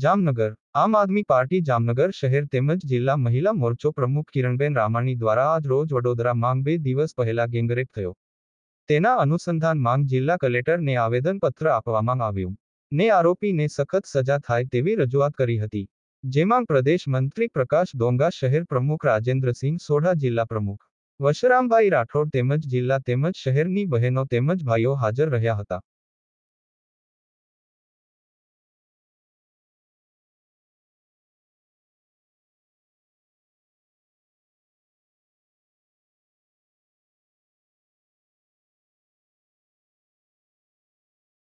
જામનગર આમ આદમી પાર્ટી જામનગર શહેર તેમજ જિલ્લા મહિલા મોરચો પ્રમુખ કિરણબેન રામાણી દ્વારા આજ રોજ વડોદરા માંગ બે દિવસ પહેલા ગેંગરેપ થયો તેના અનુસંધાન માંગ જિલ્લા કલેક્ટરને આવેદનપત્ર આપવામાં આવ્યું ને આરોપીને સખત સજા થાય તેવી રજૂઆત કરી હતી જેમાં પ્રદેશ મંત્રી પ્રકાશ ડોંગા શહેર પ્રમુખ રાજેન્દ્રસિંહ સોઢા જિલ્લા પ્રમુખ વશરામભાઈ રાઠોડ તેમજ જિલ્લા તેમજ શહેરની બહેનો તેમજ ભાઈઓ હાજર રહ્યા હતા